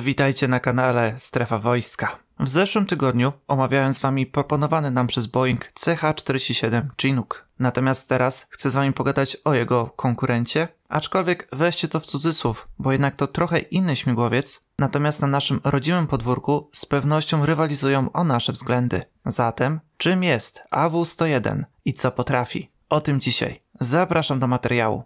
Witajcie na kanale Strefa Wojska. W zeszłym tygodniu omawiałem z Wami proponowany nam przez Boeing CH-47 Chinook. Natomiast teraz chcę z Wami pogadać o jego konkurencie, aczkolwiek weźcie to w cudzysłów, bo jednak to trochę inny śmigłowiec, natomiast na naszym rodzimym podwórku z pewnością rywalizują o nasze względy. Zatem, czym jest AW-101 i co potrafi? O tym dzisiaj. Zapraszam do materiału.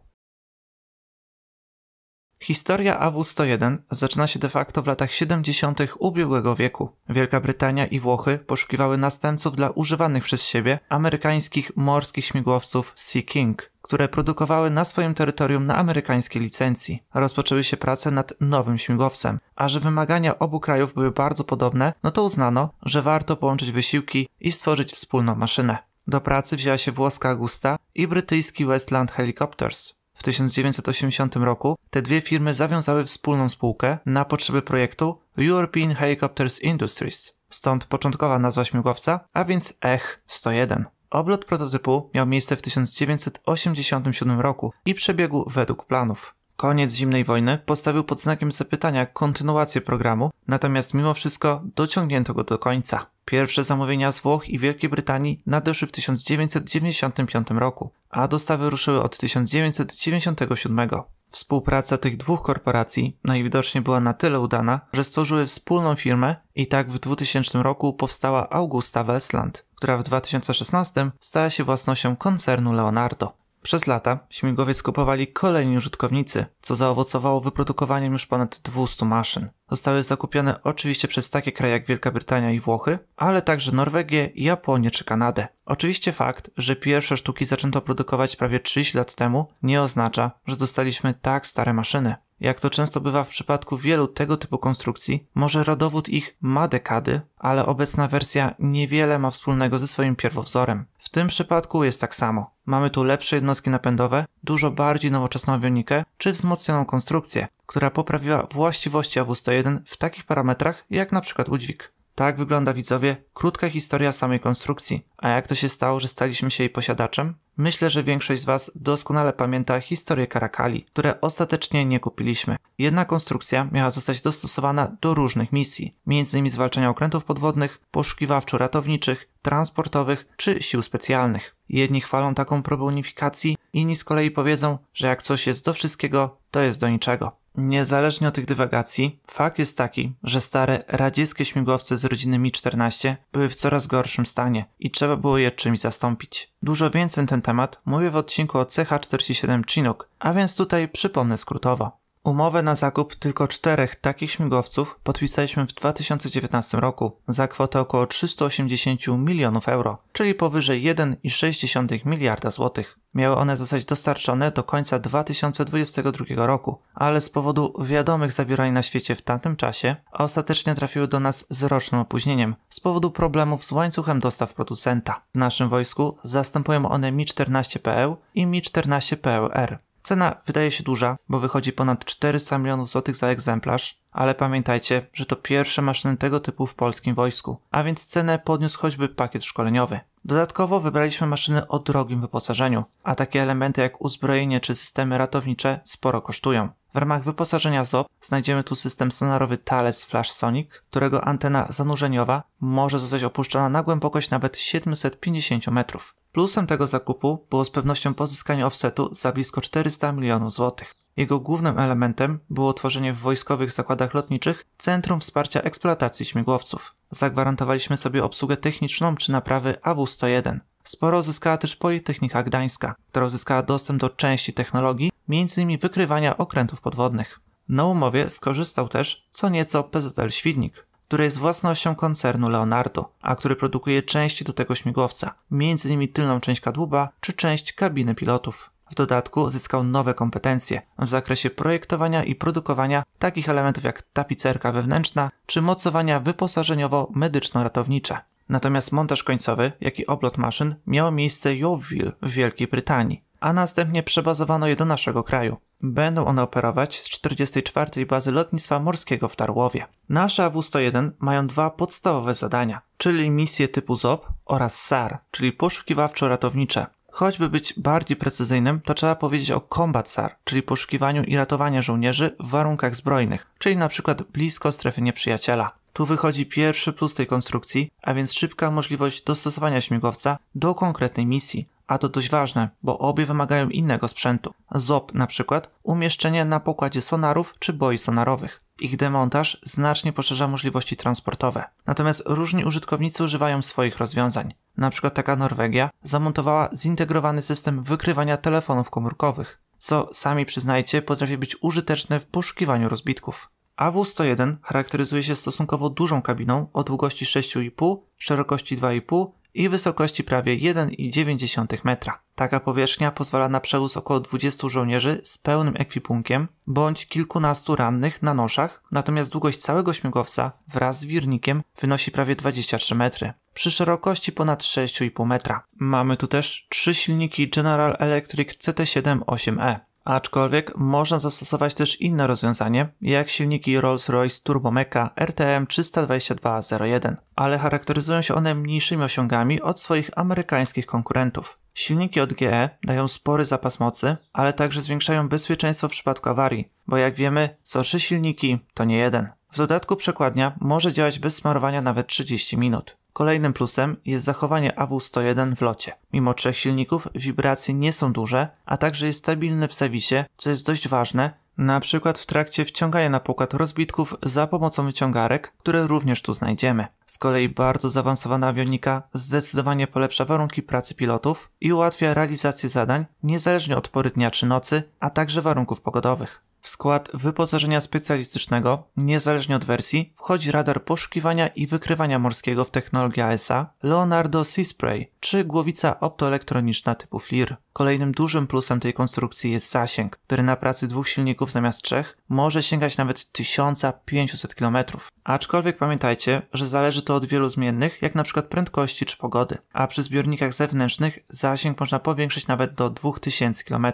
Historia AW-101 zaczyna się de facto w latach 70. ubiegłego wieku. Wielka Brytania i Włochy poszukiwały następców dla używanych przez siebie amerykańskich morskich śmigłowców Sea King, które produkowały na swoim terytorium na amerykańskiej licencji. Rozpoczęły się prace nad nowym śmigłowcem, a że wymagania obu krajów były bardzo podobne, no to uznano, że warto połączyć wysiłki i stworzyć wspólną maszynę. Do pracy wzięła się włoska Augusta i brytyjski Westland Helicopters. W 1980 roku te dwie firmy zawiązały wspólną spółkę na potrzeby projektu European Helicopters Industries, stąd początkowa nazwa śmigłowca, a więc ECH 101. Oblot prototypu miał miejsce w 1987 roku i przebiegł według planów. Koniec zimnej wojny postawił pod znakiem zapytania kontynuację programu, natomiast mimo wszystko dociągnięto go do końca. Pierwsze zamówienia z Włoch i Wielkiej Brytanii nadeszły w 1995 roku, a dostawy ruszyły od 1997. Współpraca tych dwóch korporacji najwidoczniej była na tyle udana, że stworzyły wspólną firmę i tak w 2000 roku powstała Augusta Westland, która w 2016 stała się własnością koncernu Leonardo. Przez lata śmigłowiec kupowali kolejni użytkownicy, co zaowocowało wyprodukowaniem już ponad 200 maszyn. Zostały zakupione oczywiście przez takie kraje jak Wielka Brytania i Włochy, ale także Norwegię, Japonię czy Kanadę. Oczywiście fakt, że pierwsze sztuki zaczęto produkować prawie 30 lat temu, nie oznacza, że dostaliśmy tak stare maszyny. Jak to często bywa w przypadku wielu tego typu konstrukcji, może rodowód ich ma dekady, ale obecna wersja niewiele ma wspólnego ze swoim pierwowzorem. W tym przypadku jest tak samo. Mamy tu lepsze jednostki napędowe, dużo bardziej nowoczesną wionikę, czy wzmocnioną konstrukcję, która poprawiła właściwości AW101 w takich parametrach jak np. udźwig. Tak wygląda, widzowie, krótka historia samej konstrukcji. A jak to się stało, że staliśmy się jej posiadaczem? Myślę, że większość z Was doskonale pamięta historię karakali, które ostatecznie nie kupiliśmy. Jedna konstrukcja miała zostać dostosowana do różnych misji, m.in. zwalczania okrętów podwodnych, poszukiwawczo-ratowniczych, transportowych czy sił specjalnych. Jedni chwalą taką próbę unifikacji, inni z kolei powiedzą, że jak coś jest do wszystkiego, to jest do niczego. Niezależnie od tych dywagacji, fakt jest taki, że stare radzieckie śmigłowce z rodziny Mi-14 były w coraz gorszym stanie i trzeba było je czymś zastąpić. Dużo więcej na ten temat mówię w odcinku o CH-47 Chinook, a więc tutaj przypomnę skrótowo. Umowę na zakup tylko czterech takich śmigłowców podpisaliśmy w 2019 roku za kwotę około 380 milionów euro, czyli powyżej 1,6 miliarda złotych. Miały one zostać dostarczone do końca 2022 roku, ale z powodu wiadomych zawirowań na świecie w tamtym czasie ostatecznie trafiły do nas z rocznym opóźnieniem z powodu problemów z łańcuchem dostaw producenta. W naszym wojsku zastępują one Mi-14PL i Mi-14PLR. Cena wydaje się duża, bo wychodzi ponad 400 milionów złotych za egzemplarz, ale pamiętajcie, że to pierwsze maszyny tego typu w polskim wojsku, a więc cenę podniósł choćby pakiet szkoleniowy. Dodatkowo wybraliśmy maszyny o drogim wyposażeniu, a takie elementy jak uzbrojenie czy systemy ratownicze sporo kosztują. W ramach wyposażenia ZOP znajdziemy tu system sonarowy Thales Flash Sonic, którego antena zanurzeniowa może zostać opuszczona na głębokość nawet 750 metrów. Plusem tego zakupu było z pewnością pozyskanie offsetu za blisko 400 milionów złotych. Jego głównym elementem było tworzenie w wojskowych zakładach lotniczych Centrum Wsparcia Eksploatacji Śmigłowców. Zagwarantowaliśmy sobie obsługę techniczną czy naprawy AW-101. Sporo zyskała też Politechnika Gdańska, która uzyskała dostęp do części technologii, m.in. wykrywania okrętów podwodnych. Na umowie skorzystał też co nieco PZL Świdnik, który jest własnością koncernu Leonardo, a który produkuje części do tego śmigłowca, m.in. tylną część kadłuba czy część kabiny pilotów. W dodatku zyskał nowe kompetencje w zakresie projektowania i produkowania takich elementów jak tapicerka wewnętrzna czy mocowania wyposażeniowo-medyczno-ratownicze. Natomiast montaż końcowy, jak i oblot maszyn miał miejsce Yeovil w Wielkiej Brytanii, a następnie przebazowano je do naszego kraju. Będą one operować z 44. Bazy Lotnictwa Morskiego w Tarłowie. Nasze AW-101 mają dwa podstawowe zadania, czyli misje typu ZOP oraz SAR, czyli poszukiwawczo-ratownicze. Choćby być bardziej precyzyjnym, to trzeba powiedzieć o combat SAR, czyli poszukiwaniu i ratowaniu żołnierzy w warunkach zbrojnych, czyli np. blisko strefy nieprzyjaciela. Tu wychodzi pierwszy plus tej konstrukcji, a więc szybka możliwość dostosowania śmigłowca do konkretnej misji, a to dość ważne, bo obie wymagają innego sprzętu. ZOP na przykład umieszczenie na pokładzie sonarów czy boi sonarowych. Ich demontaż znacznie poszerza możliwości transportowe. Natomiast różni użytkownicy używają swoich rozwiązań. Na przykład taka Norwegia zamontowała zintegrowany system wykrywania telefonów komórkowych, co sami przyznajcie potrafi być użyteczne w poszukiwaniu rozbitków. AW-101 charakteryzuje się stosunkowo dużą kabiną o długości 6,5, szerokości 2,5 i wysokości prawie 1,9 metra. Taka powierzchnia pozwala na przewóz około 20 żołnierzy z pełnym ekwipunkiem bądź kilkunastu rannych na noszach, natomiast długość całego śmigłowca wraz z wirnikiem wynosi prawie 23 metry przy szerokości ponad 6,5 metra. Mamy tu też trzy silniki General Electric ct 7 8 e Aczkolwiek można zastosować też inne rozwiązanie, jak silniki Rolls-Royce Turbomeca RTM 32201, ale charakteryzują się one mniejszymi osiągami od swoich amerykańskich konkurentów. Silniki od GE dają spory zapas mocy, ale także zwiększają bezpieczeństwo w przypadku awarii, bo jak wiemy, co trzy silniki to nie jeden. W dodatku przekładnia może działać bez smarowania nawet 30 minut. Kolejnym plusem jest zachowanie AW101 w locie. Mimo trzech silników wibracje nie są duże, a także jest stabilny w serwisie, co jest dość ważne, na przykład w trakcie wciągania na pokład rozbitków za pomocą wyciągarek, które również tu znajdziemy. Z kolei bardzo zaawansowana awionika zdecydowanie polepsza warunki pracy pilotów i ułatwia realizację zadań niezależnie od pory dnia czy nocy, a także warunków pogodowych. W skład wyposażenia specjalistycznego, niezależnie od wersji, wchodzi radar poszukiwania i wykrywania morskiego w technologii ASA Leonardo Seaspray czy głowica optoelektroniczna typu FLIR. Kolejnym dużym plusem tej konstrukcji jest zasięg, który na pracy dwóch silników zamiast trzech może sięgać nawet 1500 km. Aczkolwiek pamiętajcie, że zależy to od wielu zmiennych, jak np. prędkości czy pogody, a przy zbiornikach zewnętrznych zasięg można powiększyć nawet do 2000 km.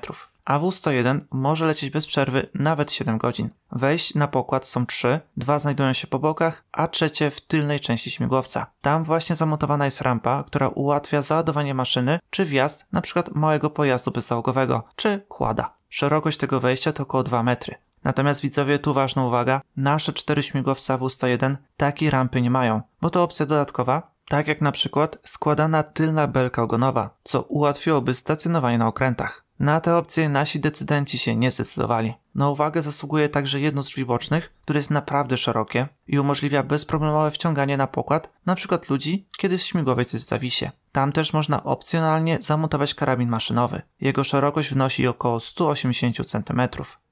AW-101 może lecieć bez przerwy nawet 7 godzin. Wejść na pokład są trzy, dwa znajdują się po bokach, a trzecie w tylnej części śmigłowca. Tam właśnie zamontowana jest rampa, która ułatwia załadowanie maszyny czy wjazd np. małego pojazdu bezzałogowego czy kłada. Szerokość tego wejścia to około 2 metry. Natomiast widzowie, tu ważna uwaga, nasze cztery śmigłowce AW-101 takiej rampy nie mają, bo to opcja dodatkowa, tak jak na przykład składana tylna belka ogonowa, co ułatwiłoby stacjonowanie na okrętach. Na te opcje nasi decydenci się nie zdecydowali. Na uwagę zasługuje także jedno z drzwi bocznych, które jest naprawdę szerokie i umożliwia bezproblemowe wciąganie na pokład np. ludzi, kiedy śmigłowiec jest w zawisie. Tam też można opcjonalnie zamontować karabin maszynowy. Jego szerokość wynosi około 180 cm.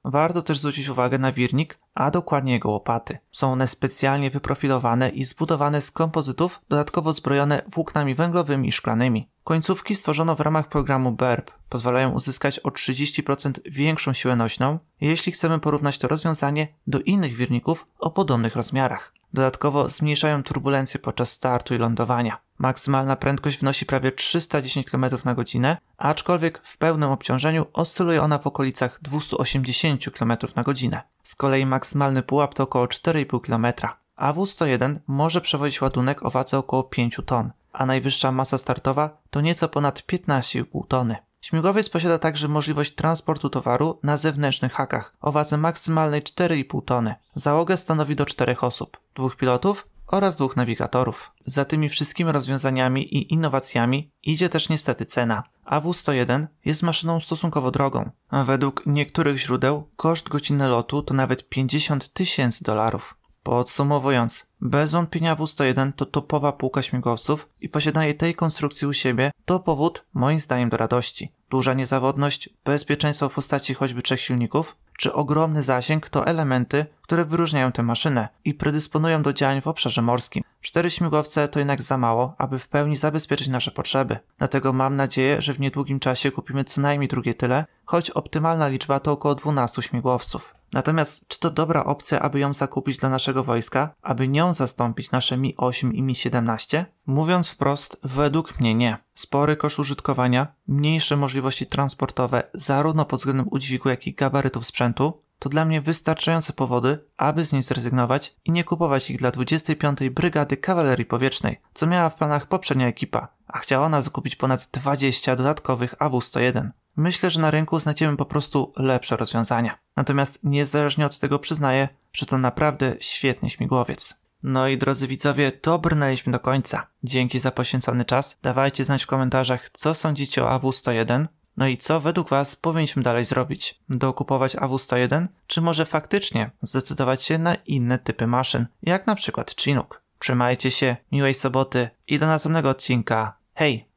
Warto też zwrócić uwagę na wirnik, a dokładnie jego łopaty. Są one specjalnie wyprofilowane i zbudowane z kompozytów, dodatkowo zbrojone włóknami węglowymi i szklanymi. Końcówki stworzono w ramach programu BERP, pozwalają uzyskać o 30% większą siłę nośną, jeśli chcemy porównać to rozwiązanie do innych wirników o podobnych rozmiarach. Dodatkowo zmniejszają turbulencje podczas startu i lądowania. Maksymalna prędkość wynosi prawie 310 km na godzinę, aczkolwiek w pełnym obciążeniu oscyluje ona w okolicach 280 km na godzinę. Z kolei maksymalny pułap to około 4,5 km. AW-101 może przewozić ładunek o wadze około 5 ton, a najwyższa masa startowa to nieco ponad 15,5 tony. Śmigłowiec posiada także możliwość transportu towaru na zewnętrznych hakach o wadze maksymalnej 4,5 tony. Załogę stanowi do 4 osób dwóch pilotów oraz dwóch nawigatorów. Za tymi wszystkimi rozwiązaniami i innowacjami idzie też niestety cena. AW-101 jest maszyną stosunkowo drogą. Według niektórych źródeł koszt godziny lotu to nawet 50 tysięcy dolarów. Podsumowując, bez wątpienia W-101 to topowa pułka śmigłowców i posiadanie tej konstrukcji u siebie to powód moim zdaniem do radości. Duża niezawodność, bezpieczeństwo w postaci choćby trzech silników, czy ogromny zasięg to elementy, które wyróżniają tę maszynę i predysponują do działań w obszarze morskim. Cztery śmigłowce to jednak za mało, aby w pełni zabezpieczyć nasze potrzeby. Dlatego mam nadzieję, że w niedługim czasie kupimy co najmniej drugie tyle, choć optymalna liczba to około 12 śmigłowców. Natomiast czy to dobra opcja, aby ją zakupić dla naszego wojska, aby nią zastąpić nasze Mi 8 i Mi 17? Mówiąc wprost, według mnie nie. Spory koszt użytkowania, mniejsze możliwości transportowe zarówno pod względem udźwigu, jak i gabarytów sprzętu, to dla mnie wystarczające powody, aby z niej zrezygnować i nie kupować ich dla 25. Brygady Kawalerii Powietrznej, co miała w planach poprzednia ekipa, a chciała ona zakupić ponad 20 dodatkowych AW-101. Myślę, że na rynku znajdziemy po prostu lepsze rozwiązania. Natomiast niezależnie od tego przyznaję, że to naprawdę świetny śmigłowiec. No i drodzy widzowie, to brnęliśmy do końca. Dzięki za poświęcony czas. Dawajcie znać w komentarzach, co sądzicie o AW-101, no i co według Was powinniśmy dalej zrobić? Dokupować AW101? Czy może faktycznie zdecydować się na inne typy maszyn, jak na przykład Chinook? Trzymajcie się, miłej soboty i do następnego odcinka. Hej!